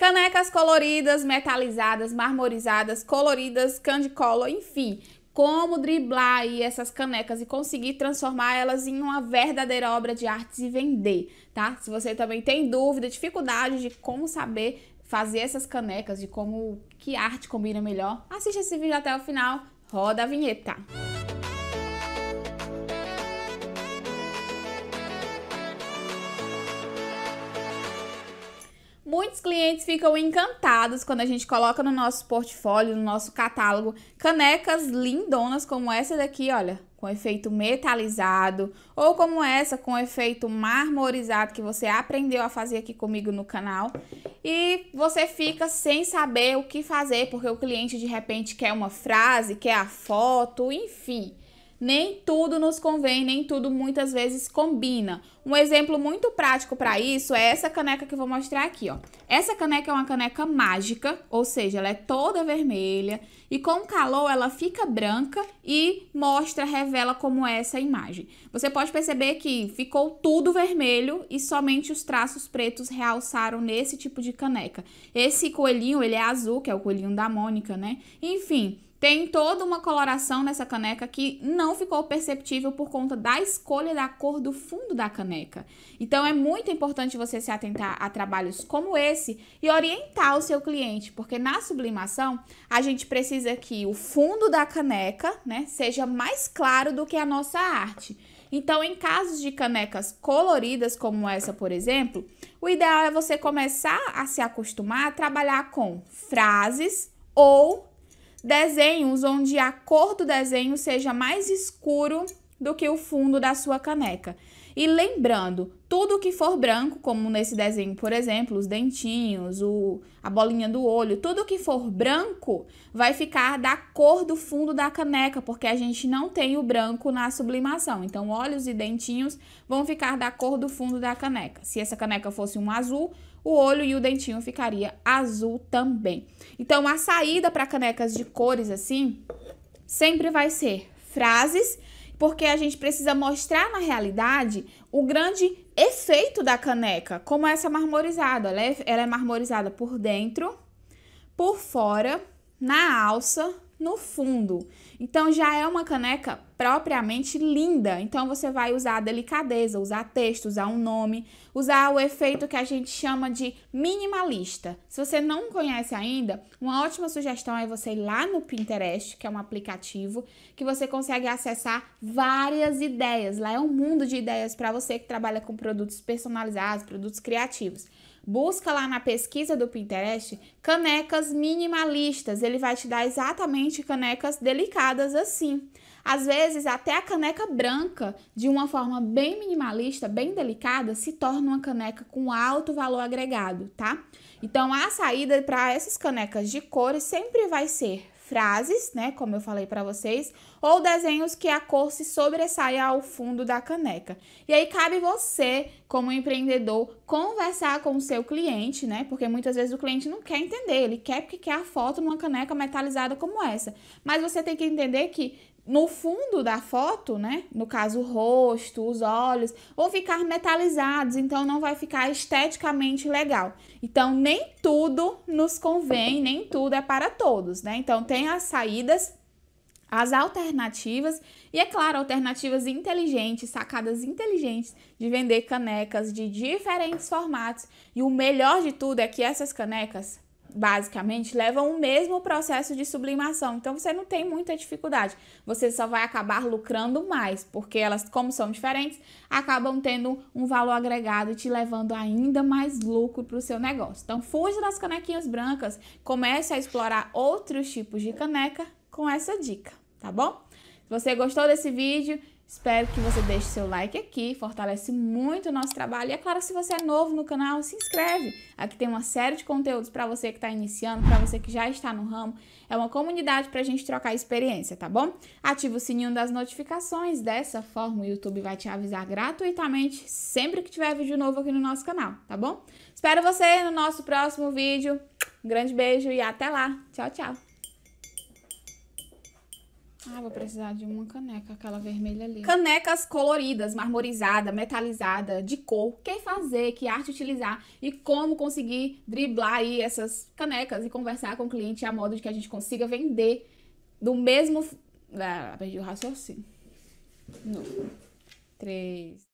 Canecas coloridas, metalizadas, marmorizadas, coloridas, candy color, enfim. Como driblar aí essas canecas e conseguir transformá-las em uma verdadeira obra de artes e vender, tá? Se você também tem dúvida, dificuldade de como saber fazer essas canecas, de como que arte combina melhor, assista esse vídeo até o final, roda a vinheta. Música Muitos clientes ficam encantados quando a gente coloca no nosso portfólio, no nosso catálogo, canecas lindonas como essa daqui, olha, com efeito metalizado, ou como essa com efeito marmorizado que você aprendeu a fazer aqui comigo no canal. E você fica sem saber o que fazer, porque o cliente de repente quer uma frase, quer a foto, enfim nem tudo nos convém, nem tudo muitas vezes combina. Um exemplo muito prático para isso é essa caneca que eu vou mostrar aqui, ó. Essa caneca é uma caneca mágica, ou seja, ela é toda vermelha e com o calor ela fica branca e mostra, revela como é essa imagem. Você pode perceber que ficou tudo vermelho e somente os traços pretos realçaram nesse tipo de caneca. Esse coelhinho, ele é azul, que é o coelhinho da Mônica, né? Enfim, tem toda uma coloração nessa caneca que não ficou perceptível por conta da escolha da cor do fundo da caneca. Então é muito importante você se atentar a trabalhos como esse e orientar o seu cliente, porque na sublimação a gente precisa que o fundo da caneca, né, seja mais claro do que a nossa arte. Então, em casos de canecas coloridas como essa, por exemplo, o ideal é você começar a se acostumar a trabalhar com frases ou Desenhos onde a cor do desenho seja mais escuro do que o fundo da sua caneca. E lembrando, tudo que for branco, como nesse desenho, por exemplo, os dentinhos, o, a bolinha do olho, tudo que for branco vai ficar da cor do fundo da caneca, porque a gente não tem o branco na sublimação. Então, olhos e dentinhos vão ficar da cor do fundo da caneca. Se essa caneca fosse um azul, o olho e o dentinho ficaria azul também. Então, a saída para canecas de cores assim sempre vai ser frases, porque a gente precisa mostrar na realidade o grande efeito da caneca, como essa marmorizada. Ela é, ela é marmorizada por dentro, por fora, na alça, no fundo. Então já é uma caneca propriamente linda. Então você vai usar a delicadeza, usar texto, usar um nome, usar o efeito que a gente chama de minimalista. Se você não conhece ainda, uma ótima sugestão é você ir lá no Pinterest, que é um aplicativo que você consegue acessar várias ideias. Lá é um mundo de ideias para você que trabalha com produtos personalizados, produtos criativos. Busca lá na pesquisa do Pinterest canecas minimalistas. Ele vai te dar exatamente canecas delicadas assim. Às vezes, até a caneca branca, de uma forma bem minimalista, bem delicada, se torna uma caneca com alto valor agregado, tá? Então, a saída para essas canecas de cores sempre vai ser frases, né, como eu falei para vocês, ou desenhos que a cor se sobressaia ao fundo da caneca. E aí cabe você, como empreendedor, conversar com o seu cliente, né? Porque muitas vezes o cliente não quer entender, ele quer porque quer a foto numa caneca metalizada como essa. Mas você tem que entender que no fundo da foto, né? No caso, o rosto, os olhos, vão ficar metalizados, então não vai ficar esteticamente legal. Então, nem tudo nos convém, nem tudo é para todos, né? Então, tem as saídas, as alternativas e, é claro, alternativas inteligentes, sacadas inteligentes de vender canecas de diferentes formatos. E o melhor de tudo é que essas canecas basicamente, levam o mesmo processo de sublimação. Então você não tem muita dificuldade. Você só vai acabar lucrando mais, porque elas, como são diferentes, acabam tendo um valor agregado e te levando ainda mais lucro para o seu negócio. Então fuja das canequinhas brancas, comece a explorar outros tipos de caneca com essa dica, tá bom? Se você gostou desse vídeo, Espero que você deixe seu like aqui, fortalece muito o nosso trabalho. E é claro, se você é novo no canal, se inscreve. Aqui tem uma série de conteúdos para você que está iniciando, para você que já está no ramo. É uma comunidade para a gente trocar experiência, tá bom? Ativa o sininho das notificações. Dessa forma, o YouTube vai te avisar gratuitamente sempre que tiver vídeo novo aqui no nosso canal, tá bom? Espero você no nosso próximo vídeo. Um grande beijo e até lá. Tchau, tchau. Ah, vou precisar de uma caneca, aquela vermelha ali. Canecas coloridas, marmorizada, metalizada, de cor. Quem fazer, que arte utilizar e como conseguir driblar aí essas canecas e conversar com o cliente a modo de que a gente consiga vender do mesmo... Ah, perdi o raciocínio. No. Três...